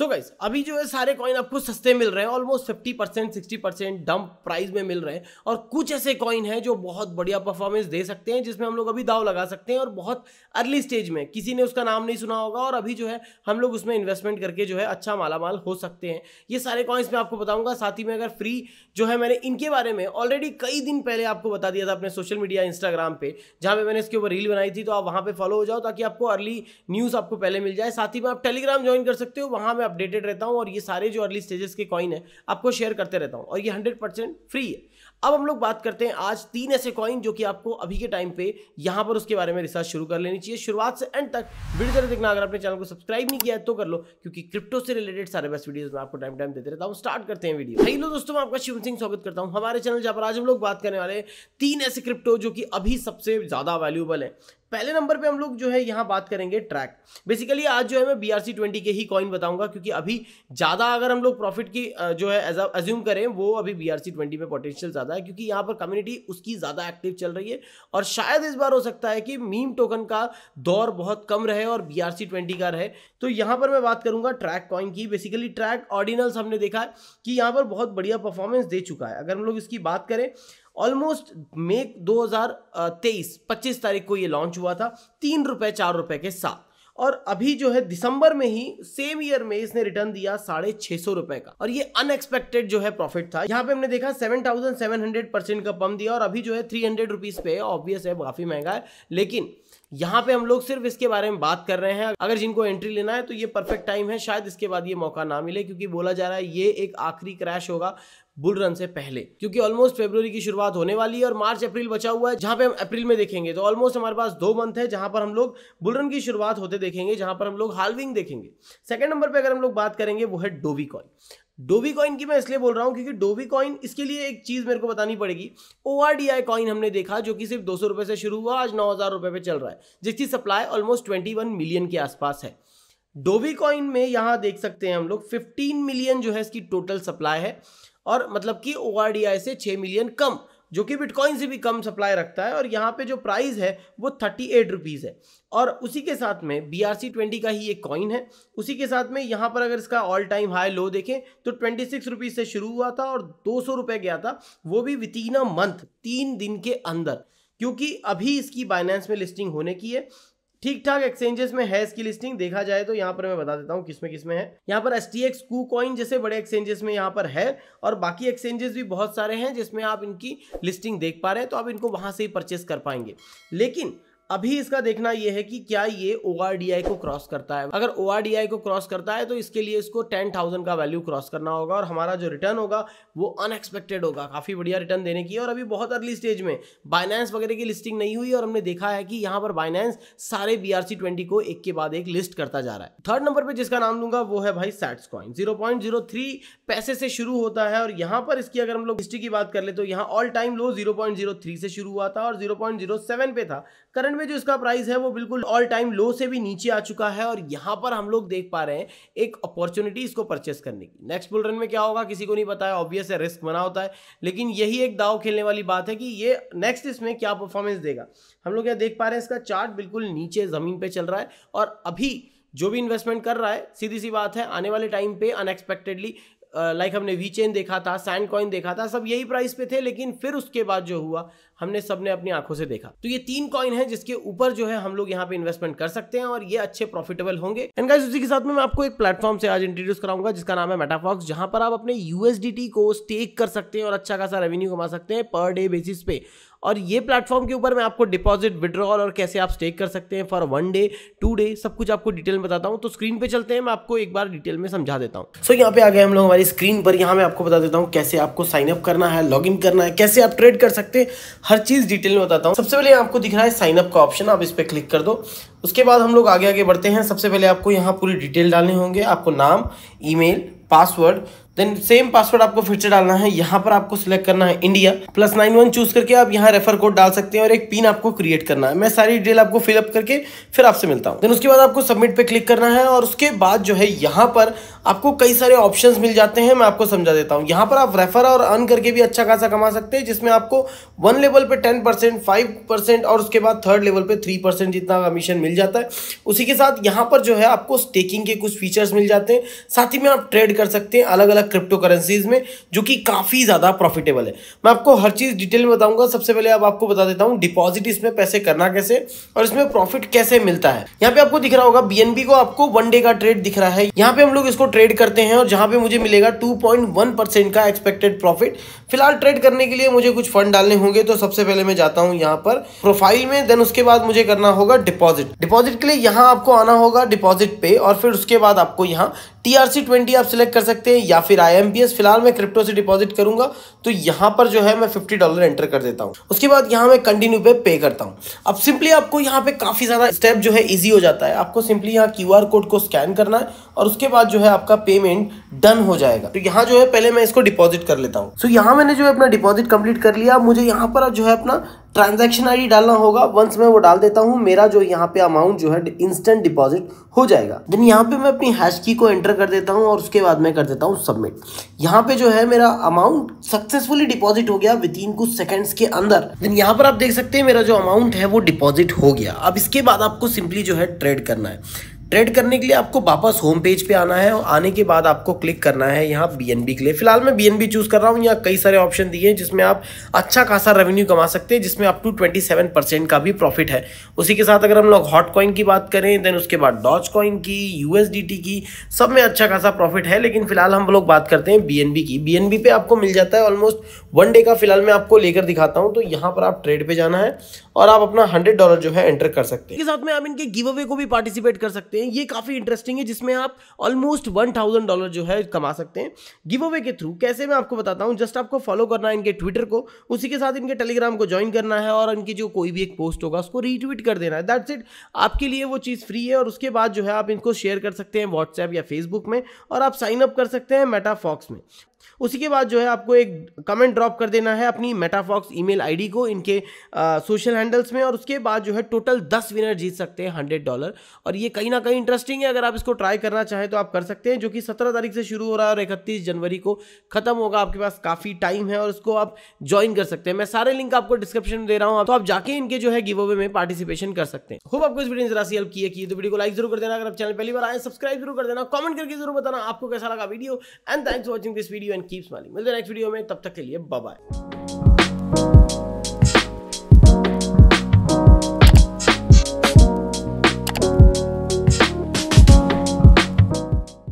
so guys guys अभी जो है सारे कॉइन आपको सस्ते मिल रहे हैं almost fifty percent sixty percent dump price में मिल रहे हैं और कुछ ऐसे कॉइन हैं जो बहुत बढ़िया परफॉर्मेंस दे सकते हैं जिसमें हम लोग अभी दाव लगा सकते हैं और बहुत अर्ली स्टेज में किसी ने उसका नाम नहीं सुना होगा और अभी जो है हम लोग उसमें इन्वेस्टमेंट करके जो है अच्छा माला माल हो सकते हैं ये सारे कॉइन्स मैं आपको बताऊंगा साथ ही में अगर फ्री जो है मैंने इनके बारे में ऑलरेडी कई दिन पहले आपको बता दिया था अपने सोशल मीडिया इंस्टाग्राम पे जहाँ पे मैंने इसके ऊपर रील बनाई थी तो आप वहाँ पे फॉलो हो जाओ ताकि आपको अर्ली न्यूज़ आपको पहले मिल जाए साथ ही में आप टेलीग्राम ज्वाइन कर सकते हो वहाँ में अपडेटेड रहता हूँ और ये सारे जो अर्ली स्टेजेस के कॉइन है आपको शेयर करते रहता हूँ और ये हंड्रेड परसेंट फ्री है अब हम लोग बात करते हैं आज तीन ऐसे कॉइन जो कि आपको अभी के टाइम पे यहाँ पर उसके बारे में रिसर्च शुरू कर लेनी चाहिए शुरुआत से एंड तक वीडियो जरूर देखना अगर आपने चैनल को सब्सक्राइब नहीं किया है तो कर लो क्योंकि क्रिप्टो से रिलेटेड सारे बेस्ट वीडियोस मैं आपको टाइम टाइम देते रहता हूँ स्टार्ट करते हैं वीडियो हेलो दोस्तों मैं आपका शिव सिंह स्वागत करता हूँ हमारे चैनल जहाँ पर आज हम लोग बात करने वाले तीन ऐसे क्रिप्टो जो कि अभी सबसे ज़्यादा वैल्यूबल है पहले नंबर पे हम लोग जो है यहाँ बात करेंगे ट्रैक बेसिकली आज जो है मैं बी आर सी ट्वेंटी के ही कॉइन बताऊंगा क्योंकि अभी ज़्यादा अगर हम लोग प्रॉफिट की जो है एज्यूम करें वो अभी बी आर सी ट्वेंटी में पोटेंशियल ज़्यादा है क्योंकि यहाँ पर कम्युनिटी उसकी ज़्यादा एक्टिव चल रही है और शायद इस बार हो सकता है कि मीम टोकन का दौर बहुत कम रहे और बी आर सी ट्वेंटी का रहे तो यहाँ पर मैं बात करूँगा ट्रैक कॉइन की बेसिकली ट्रैक ऑर्डिनल्स हमने देखा कि यहाँ पर बहुत बढ़िया परफॉर्मेंस दे चुका है अगर हम लोग इसकी बात करें ऑलमोस्ट मे 2023 पच्चीस तारीख को ये लॉन्च हुआ था तीन रुपए चार रुपए के साथ और अभी जो है दिसंबर में ही सेम ईयर में इसने रिटर्न दिया साढ़े छह सौ रुपए का और ये अनएक्सपेक्टेड जो है प्रॉफिट था यहाँ पे हमने देखा seven thousand seven hundred percent का पम्प दिया और अभी जो है थ्री हंड्रेड रुपीज पे ऑब्वियस है काफी महंगा है लेकिन यहाँ पे हम लोग सिर्फ इसके बारे में बात कर रहे हैं अगर जिनको एंट्री लेना है तो ये परफेक्ट टाइम है शायद इसके बाद ये मौका ना मिले क्योंकि बोला जा रहा है ये एक आखिरी क्रैश होगा बुल रन से पहले क्योंकि ऑलमोस्ट फेब्रवरी की शुरुआत होने वाली है और मार्च अप्रैल बचा हुआ है जहां पे हम अप्रैल में देखेंगे तो ऑलमोस्ट हमारे पास दो मंथ है जहां पर हम लोग बुल रन की शुरुआत होते देखेंगे जहां पर हम लोग हालविंग देखेंगे सेकंड नंबर पे अगर हम लोग बात करेंगे वो है डोवी कॉइन डोबी कॉइन की मैं इसलिए बोल रहा हूँ क्योंकि डोबी कॉइन इसके लिए एक चीज़ मेरे को बतानी पड़ेगी O R D I coin हमने देखा जो कि सिर्फ दो सौ रुपये से शुरू हुआ आज नौ हज़ार रुपये पे चल रहा है जिसकी supply almost twenty one million के आसपास है डोबी कॉइन में यहाँ देख सकते हैं हम लोग फिफ्टीन मिलियन जो है इसकी टोटल सप्लाई है और मतलब कि ओ आर डी आई से छः मिलियन कम जो कि बिटकॉइन से भी कम सप्लाई रखता है और यहाँ पे जो प्राइस है वो थर्टी एट रुपीज़ है और उसी के साथ में बी आर सी ट्वेंटी का ही एक कॉइन है उसी के साथ में यहाँ पर अगर इसका ऑल टाइम हाई लो देखें तो ट्वेंटी सिक्स रुपीज़ से शुरू हुआ था और दो सौ रुपये गया था वो भी वितीन अ मंथ तीन दिन के अंदर क्योंकि अभी इसकी बाइनेंस में लिस्टिंग होने की है ठीक ठाक एक्सचेंजेस में है इसकी लिस्टिंग देखा जाए तो यहाँ पर मैं बता देता हूँ किसमें किसमें है यहाँ पर S T X KuCoin जैसे बड़े एक्सचेंजेस में यहाँ पर है और बाकी एक्सचेंजेस भी बहुत सारे हैं जिसमें आप इनकी लिस्टिंग देख पा रहे हैं तो आप इनको वहाँ से ही परचेस कर पाएंगे लेकिन अभी इसका देखना यह है कि क्या ये ओ को क्रॉस करता है अगर ओ को क्रॉस करता है तो इसके लिए इसको टेन थाउजेंड का वैल्यू क्रॉस करना होगा और हमारा जो रिटर्न होगा वो अनएक्सपेक्टेड होगा काफ़ी बढ़िया रिटर्न देने की और अभी बहुत अर्ली स्टेज में बाइनेंस वगैरह की लिस्टिंग नहीं हुई और हमने देखा है कि यहाँ पर बाइनेंस सारे बी आर को एक के बाद एक लिस्ट करता जा रहा है थर्ड नंबर पर जिसका नाम लूंगा वो है भाई सैट्स कॉइन जीरो पैसे से शुरू होता है और यहाँ पर इसकी अगर हम लोग हिस्ट्री की बात कर ले तो यहाँ ऑल टाइम लो जीरो से शुरू हुआ था और जीरो पे था करंट में जो इसका प्राइस है वो बिल्कुल ऑल टाइम लो से भी नीचे आ चुका है और यहाँ पर हम लोग देख पा रहे हैं एक अपॉर्चुनिटी इसको परचेस करने की नेक्स्ट बुल रन में क्या होगा किसी को नहीं पता है ऑब्वियस है रिस्क बना होता है लेकिन यही एक दाव खेलने वाली बात है कि ये नेक्स्ट इसमें क्या परफॉर्मेंस देगा हम लोग यहाँ देख पा रहे हैं इसका चार्ट बिल्कुल नीचे ज़मीन पर चल रहा है और अभी जो भी इन्वेस्टमेंट कर रहा है सीधी सी बात है आने वाले टाइम पे अनएक्सपेक्टेडली लाइक हमने वी चेन देखा था सैंड कॉइन देखा था सब यही प्राइस पे थे लेकिन फिर उसके बाद जो हुआ हमने सबने अपनी आंखों से देखा तो ये तीन कॉइन है जिसके ऊपर जो है हम लोग यहाँ पे इन्वेस्टमेंट कर सकते हैं और ये अच्छे प्रॉफिटेबल होंगे एंड गाइस उसी के साथ में मैं आपको एक प्लेटफॉर्म से आज इंट्रोड्यूस कराऊंगा जिसका नाम है मेटाफॉक्स जहां पर आप अपने यूएसडीटी को स्टेक कर सकते हैं और अच्छा खासा रेवेन्यू कमा सकते हैं पर डे बेसिस पे और ये प्लेटफॉर्म के ऊपर मैं आपको डिपॉजिट विड्रॉल और कैसे आप स्टेक कर सकते हैं for one day two day सब कुछ आपको डिटेल में बताता हूँ तो स्क्रीन पे चलते हैं मैं आपको एक बार डिटेल में समझा देता हूँ सो so, यहाँ पे आ गए हम लोग हमारी स्क्रीन पर यहाँ मैं आपको बता देता हूँ कैसे आपको साइनअप करना है लॉग करना है कैसे आप ट्रेड कर सकते हैं हर चीज़ डिटेल में बताता हूँ सबसे पहले आपको दिख रहा है साइनअप का ऑप्शन आप इस पर क्लिक कर दो उसके बाद हम लोग आगे आगे बढ़ते हैं सबसे पहले आपको यहाँ पूरी डिटेल डालने होंगे आपको नाम ई पासवर्ड देन सेम पासवर्ड आपको फिर से डालना है यहाँ पर आपको सिलेक्ट करना है India plus nine one choose करके आप यहाँ रेफर कोड डाल सकते हैं और एक पिन आपको क्रिएट करना है मैं सारी डिटेल आपको फिलअप करके फिर आपसे मिलता हूँ देन उसके बाद आपको सबमिट पे क्लिक करना है और उसके बाद जो है यहाँ पर आपको कई सारे ऑप्शन मिल जाते हैं मैं आपको समझा देता हूँ यहाँ पर आप रेफर और अर्न करके भी अच्छा खासा कमा सकते हैं जिसमें आपको वन लेवल पे टेन परसेंट फाइव परसेंट और उसके बाद थर्ड लेवल पे थ्री परसेंट जितना कमीशन मिल जाता है उसी के साथ यहाँ पर जो है आपको स्टेकिंग के कुछ फीचर्स मिल जाते हैं साथ ही में आप ट्रेड कर सकते हैं अलग अलग क्रिप्टो करेंसीज में जो कि काफ़ी ज़्यादा प्रॉफिटेबल है मैं आपको हर चीज़ डिटेल में बताऊंगा सबसे पहले अब आपको बता देता हूँ डिपॉजिट इसमें पैसे करना कैसे और इसमें प्रॉफिट कैसे मिलता है यहाँ पे आपको दिख रहा होगा बी को आपको वन डे का ट्रेड दिख रहा है यहाँ पे हम लोग इसको ट्रेड करते हैं और जहाँ पे मुझे मिलेगा टू का एक्सपेक्टेड प्रॉफिट फिलहाल ट्रेड करने के लिए मुझे कुछ फंड डालने होंगे तो सबसे पहले मैं जाता हूँ यहाँ पर प्रोफाइल में देन उसके बाद मुझे करना होगा डिपॉजिट डिपॉजिट के लिए यहाँ आपको आना होगा डिपॉजिट पे और फिर उसके बाद आपको यहाँ टीआरसी ट्वेंटी आप सिलेक्ट कर सकते हैं या फिर आईएमपीएस फिलहाल मैं क्रिप्टो से डिपॉजिट करूंगा तो यहां पर जो है मैं फिफ्टी डॉलर एंटर कर देता हूं उसके बाद यहां मैं कंटिन्यू पे पे करता हूं अब सिंपली आपको यहां पे काफ़ी ज़्यादा स्टेप जो है इजी हो जाता है आपको सिंपली यहाँ क्यू कोड को स्कैन करना है और उसके बाद जो है आपका पेमेंट डन हो जाएगा तो यहाँ जो है पहले मैं इसको डिपॉजिट कर लेता हूँ तो so, यहाँ मैंने जो है अपना डिपॉजिट कंप्लीट कर लिया मुझे यहाँ पर जो है अपना ट्रांजैक्शन आईडी डालना होगा वंस मैं वो डाल देता हूँ मेरा जो यहाँ पे अमाउंट जो है इंस्टेंट डिपॉजिट हो जाएगा देन यहाँ पे मैं अपनी हैश की को एंटर कर देता हूँ और उसके बाद मैं कर देता हूँ सबमिट यहाँ पे जो है मेरा अमाउंट सक्सेसफुली डिपॉजिट हो गया विद इन कुछ सेकंड्स के अंदर देन यहाँ पर आप देख सकते हैं मेरा जो अमाउंट है वो डिपॉजिट हो गया अब इसके बाद आपको सिंपली जो है ट्रेड करना है ट्रेड करने के लिए आपको वापस होम पेज पे आना है और आने के बाद आपको क्लिक करना है यहाँ बी के लिए फिलहाल मैं बी चूज़ कर रहा हूँ यहाँ कई सारे ऑप्शन दिए हैं जिसमें आप अच्छा खासा रेवेन्यू कमा सकते हैं जिसमें up to twenty seven percent का भी प्रॉफिट है उसी के साथ अगर हम लोग हॉट कॉइन की बात करें देन उसके बाद डॉच कॉइन की यूएसडीटी की सब में अच्छा खासा प्रॉफिट है लेकिन फिलहाल हम लोग बात करते हैं बी की बी पे आपको मिल जाता है ऑलमोस्ट वन डे का फिलहाल मैं आपको लेकर दिखाता हूँ तो यहाँ पर आप ट्रेड पे जाना है और आप अपना हंड्रेड डॉलर जो है एंटर कर सकते हैं इसके साथ में आप इनके गिव अवे को भी पार्टिसिपेट कर सकते हैं हैं ये काफ़ी इंटरेस्टिंग है जिसमें आप ऑलमोस्ट वन थाउजेंड डॉलर जो है कमा सकते हैं गिव अवे के थ्रू कैसे मैं आपको बताता हूँ जस्ट आपको फॉलो करना है इनके ट्विटर को उसी के साथ इनके टेलीग्राम को ज्वाइन करना है और इनकी जो कोई भी एक पोस्ट होगा उसको रीट्वीट कर देना है दैट्स इट आपके लिए वो चीज़ फ्री है और उसके बाद जो है आप इनको शेयर कर सकते हैं व्हाट्सएप या फेसबुक में और आप साइन अप कर सकते हैं मेटाफॉक्स में उसी के बाद जो है आपको एक कमेंट ड्रॉप कर देना है अपनी मेटाफॉक्स ईमेल आईडी को इनके सोशल हैंडल्स में और उसके बाद जो है टोटल दस विनर जीत सकते हैं हंड्रेड डॉलर और ये कहीं ना कहीं इंटरेस्टिंग है अगर आप इसको ट्राई करना चाहें तो आप कर सकते हैं जो कि सत्रह तारीख से शुरू हो रहा है और इकतीस जनवरी को खत्म होगा आपके पास काफ़ी टाइम है और इसको आप ज्वाइन कर सकते हैं मैं सारे लिंक आपको डिस्क्रिप्शन में दे रहा हूँ तो आप जाके इनके जो है गिव अवे में पार्टिसिपेशन कर सकते हैं होप आपको इस वीडियो जरा सी हेल्प की तो वीडियो को लाइक जरूर कर देना अगर आप चैनल पहली बार आए सब्सक्राइब जरूर कर देना कॉमेंट करके जरूर बताना आपको कैसा लगा video and thanks watching this video you and keep smiling मिलते नेक्स्ट वीडियो में तब तक के लिए बाय